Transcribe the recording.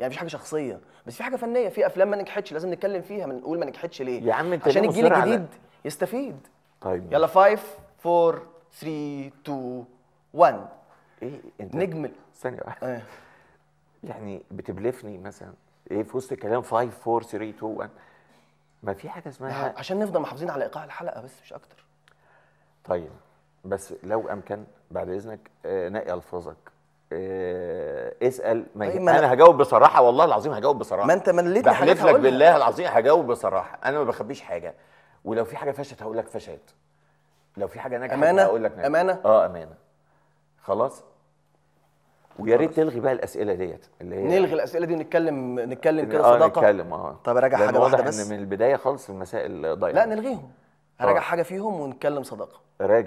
يعني مفيش حاجه شخصيه بس في حاجه فنيه في افلام ما نجحتش لازم نتكلم فيها من نقول ما نجحتش ليه يا عم انت عشان الجيل الجديد على... يستفيد طيب يلا 5 4 3 2 1 ايه انت نجم ثانيه واحده آه. يعني بتبلفني مثلا ايه في وسط الكلام 5 4 3 2 1 ما في حاجه اسمها عشان نفضل محافظين على ايقاع الحلقه بس مش اكتر طيب بس لو امكن بعد اذنك آه، نقي الفاظك آه، اسال ما طيب انا هجاوب بصراحه والله العظيم هجاوب بصراحه ما انت مليتني بحلف لك بالله العظيم هجاوب بصراحه انا ما بخبيش حاجه ولو في حاجه فشلت هقول لك فشلت لو في حاجه نجحت هقول لك نجحت امانه اه امانه خلاص ويا ريت تلغي بقى الاسئله ديت اللي هي نلغي الاسئله دي ونتكلم نتكلم كده آه، صداقه اه نتكلم اه طب اراجع حاجه واحده بس إن من البدايه خالص المسائل ضايعه لا نلغيهم راجع آه. حاجه فيهم ونتكلم صداقه راجع